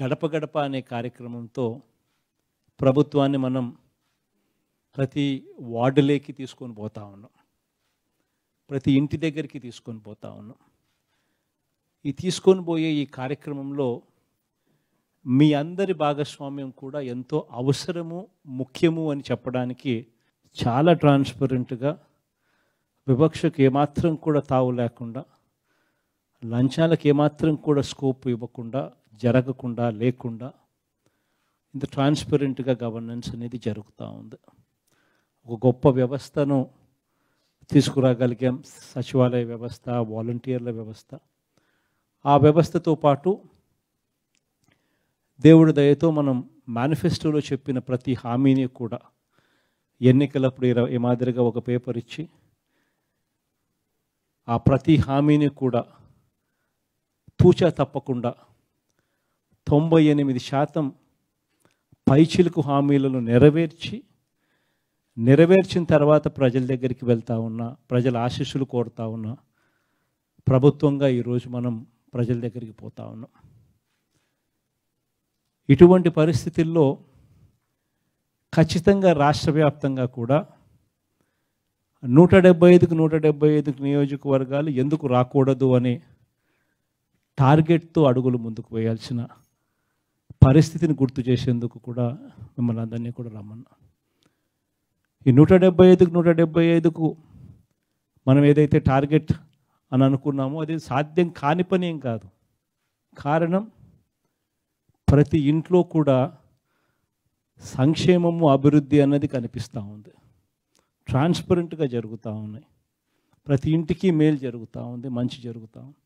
గడప గడప అనే కార్యక్రమంతో ప్రభుత్వాన్ని మనం ప్రతి వార్డులేకి తీసుకొని పోతా ఉన్నాం ప్రతి ఇంటి దగ్గరికి తీసుకొని పోతా ఉన్నాం ఈ తీసుకొని పోయే ఈ కార్యక్రమంలో మీ అందరి భాగస్వామ్యం కూడా ఎంతో అవసరము ముఖ్యము అని చెప్పడానికి చాలా ట్రాన్స్పరెంట్గా వివక్షకు ఏమాత్రం కూడా తావు లేకుండా లంచాలకు ఏమాత్రం కూడా స్కోప్ ఇవ్వకుండా జరగకుండా లేకుండా ఇంత ట్రాన్స్పరెంట్గా గవర్నెన్స్ అనేది జరుగుతూ ఉంది ఒక గొప్ప వ్యవస్థను తీసుకురాగలిగాం సచివాలయ వ్యవస్థ వాలంటీర్ల వ్యవస్థ ఆ వ్యవస్థతో పాటు దేవుడి దయతో మనం మేనిఫెస్టోలో చెప్పిన ప్రతి హామీని కూడా ఎన్నికలప్పుడు ఈ మాదిరిగా ఒక పేపర్ ఇచ్చి ఆ ప్రతి హామీని కూడా తూచా తప్పకుండా తొంభై ఎనిమిది శాతం పైచిలుకు హామీలను నెరవేర్చి నెరవేర్చిన తర్వాత ప్రజల దగ్గరికి వెళ్తా ఉన్నా ప్రజల ఆశీస్సులు కోరుతా ఉన్నా ప్రభుత్వంగా ఈరోజు మనం ప్రజల దగ్గరికి పోతా ఉన్నాం ఇటువంటి పరిస్థితుల్లో ఖచ్చితంగా రాష్ట్ర వ్యాప్తంగా కూడా నూట డెబ్బై ఐదుకు నూట డెబ్బై ఐదుకు నియోజకవర్గాలు ఎందుకు రాకూడదు అనే టార్గెట్తో అడుగులు ముందుకు వేయాల్సిన పరిస్థితిని గుర్తు చేసేందుకు కూడా మిమ్మల్ని అందరినీ కూడా రమ్మన్నా ఈ నూట డెబ్బై ఐదుకు నూట డెబ్బై ఐదుకు మనం ఏదైతే టార్గెట్ అని అనుకున్నామో అది సాధ్యం కాని పని ఏం కాదు కారణం ప్రతి ఇంట్లో కూడా సంక్షేమము అభివృద్ధి అన్నది కనిపిస్తూ ఉంది ట్రాన్స్పరెంట్గా జరుగుతూ ఉన్నాయి ప్రతి ఇంటికి మేలు జరుగుతూ ఉంది మంచి జరుగుతూ ఉంది